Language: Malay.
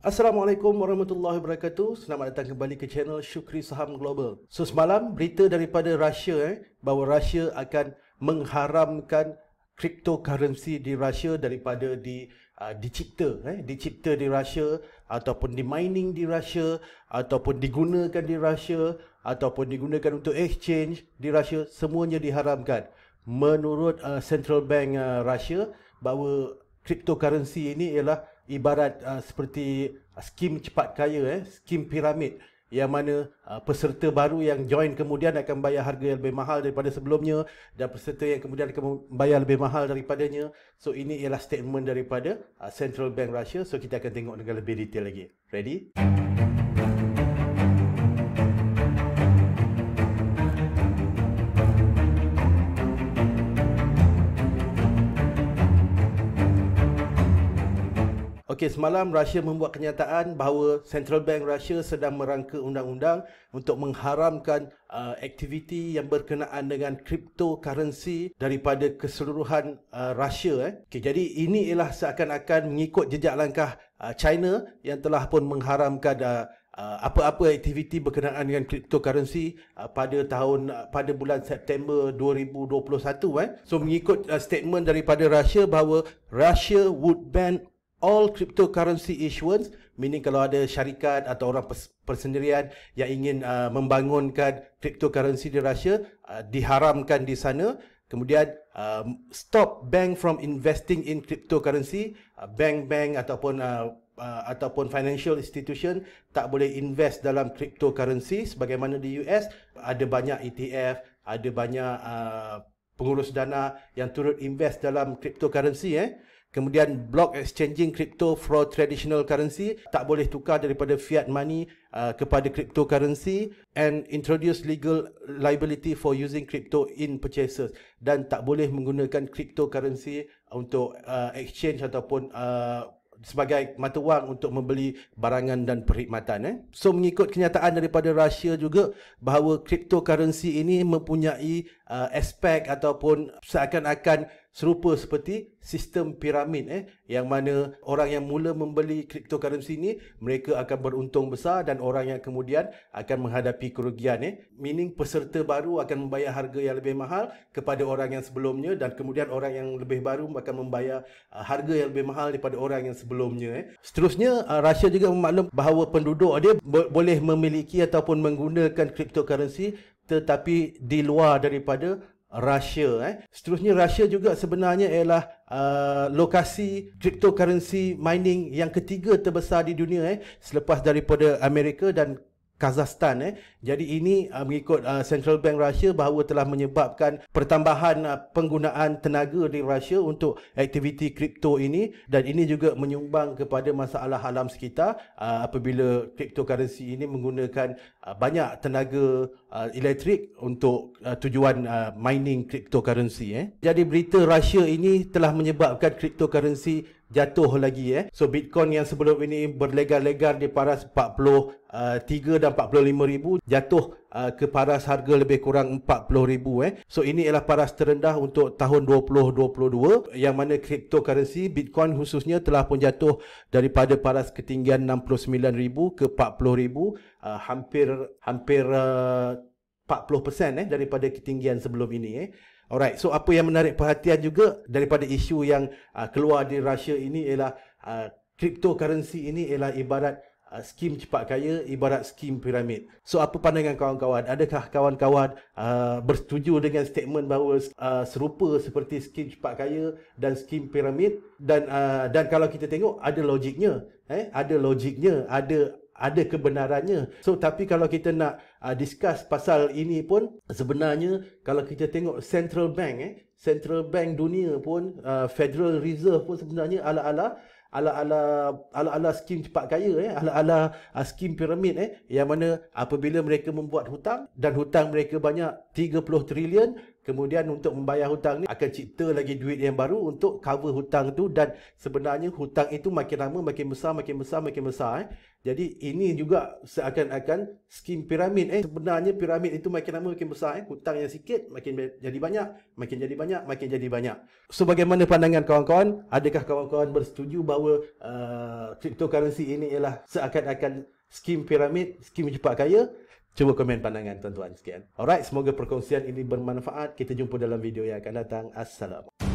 Assalamualaikum warahmatullahi wabarakatuh. Selamat datang kembali ke channel Syukri Saham Global. So semalam berita daripada Russia eh bahawa Russia akan mengharamkan cryptocurrency di Russia daripada di uh, dicipta eh dicipta di Russia ataupun di mining di Russia ataupun digunakan di Russia ataupun digunakan untuk exchange di Russia semuanya diharamkan menurut uh, central bank uh, Russia bahawa cryptocurrency ini ialah ibarat uh, seperti uh, skim cepat kaya eh skim piramid yang mana uh, peserta baru yang join kemudian akan bayar harga yang lebih mahal daripada sebelumnya dan peserta yang kemudian akan bayar lebih mahal daripadanya so ini ialah statement daripada uh, Central Bank Russia so kita akan tengok dengan lebih detail lagi ready Okey, semalam Rusia membuat kenyataan bahawa Central Bank Rusia sedang merangka undang-undang untuk mengharamkan uh, aktiviti yang berkenaan dengan cryptocurrency daripada keseluruhan uh, Russia eh. Okey, jadi ini ialah seakan-akan mengikut jejak langkah uh, China yang telah pun mengharamkan uh, uh, apa-apa aktiviti berkenaan dengan cryptocurrency uh, pada tahun uh, pada bulan September 2021 eh. So mengikut uh, statement daripada Rusia bahawa Rusia would ban all cryptocurrency issuance meaning kalau ada syarikat atau orang persendirian yang ingin uh, membangunkan cryptocurrency di Rusia uh, diharamkan di sana kemudian uh, stop bank from investing in cryptocurrency uh, bank-bank ataupun uh, Uh, ataupun financial institution tak boleh invest dalam cryptocurrency sebagaimana di US ada banyak ETF ada banyak uh, pengurus dana yang turut invest dalam cryptocurrency eh Kemudian block exchanging crypto for traditional currency tak boleh tukar daripada fiat money uh, kepada cryptocurrency and introduce legal liability for using crypto in purchases dan tak boleh menggunakan cryptocurrency untuk uh, exchange ataupun uh, sebagai mata wang untuk membeli barangan dan perkhidmatan eh. So mengikut kenyataan daripada Rusia juga bahawa cryptocurrency ini mempunyai uh, aspek ataupun seakan-akan serupa seperti sistem piramid eh yang mana orang yang mula membeli cryptocurrency ini mereka akan beruntung besar dan orang yang kemudian akan menghadapi kerugian eh meaning peserta baru akan membayar harga yang lebih mahal kepada orang yang sebelumnya dan kemudian orang yang lebih baru akan membayar uh, harga yang lebih mahal daripada orang yang sebelumnya eh seterusnya uh, Russia juga memaklum bahawa penduduk dia bo- boleh memiliki ataupun menggunakan cryptocurrency tetapi di luar daripada Rusia eh. Seterusnya Rusia juga sebenarnya ialah uh, lokasi cryptocurrency mining yang ketiga terbesar di dunia eh selepas daripada Amerika dan Kazakhstan eh. Jadi ini uh, mengikut uh, Central Bank Russia bahawa telah menyebabkan pertambahan uh, penggunaan tenaga di Russia untuk aktiviti kripto ini dan ini juga menyumbang kepada masalah alam sekitar uh, apabila cryptocurrency ini menggunakan uh, banyak tenaga uh, elektrik untuk uh, tujuan uh, mining cryptocurrency eh. Jadi berita Russia ini telah menyebabkan cryptocurrency jatuh lagi eh. So Bitcoin yang sebelum ini berlegar-legar di paras 43 uh, eh, dan 45 ribu jatuh eh, ke paras harga lebih kurang 40 ribu eh. So ini ialah paras terendah untuk tahun 2022 yang mana cryptocurrency Bitcoin khususnya telah pun jatuh daripada paras ketinggian 69 ribu ke 40 ribu eh, hampir hampir 40% eh daripada ketinggian sebelum ini eh. Alright, so apa yang menarik perhatian juga daripada isu yang uh, keluar di Rusia ini ialah uh, cryptocurrency ini ialah ibarat uh, skim cepat kaya, ibarat skim piramid. So apa pandangan kawan-kawan? Adakah kawan-kawan uh, bersetuju dengan statement bahawa uh, serupa seperti skim cepat kaya dan skim piramid dan uh, dan kalau kita tengok ada logiknya, eh ada logiknya, ada ada kebenarannya. So tapi kalau kita nak uh, discuss pasal ini pun sebenarnya kalau kita tengok central bank eh central bank dunia pun uh, federal reserve pun sebenarnya ala-ala ala-ala ala-ala skim cepat kaya eh ala-ala uh, skim piramid eh yang mana apabila mereka membuat hutang dan hutang mereka banyak 30 trilion kemudian untuk membayar hutang ni akan cipta lagi duit yang baru untuk cover hutang tu dan sebenarnya hutang itu makin lama makin besar makin besar makin besar eh jadi ini juga seakan-akan skim piramid eh sebenarnya piramid itu makin lama makin besar eh hutang yang sikit makin jadi banyak makin jadi banyak makin jadi banyak sebagaimana so, pandangan kawan-kawan adakah kawan-kawan bersetuju bahawa uh, cryptocurrency ini ialah seakan-akan skim piramid skim cepat kaya cuba komen pandangan tuan-tuan sekian alright semoga perkongsian ini bermanfaat kita jumpa dalam video yang akan datang assalamualaikum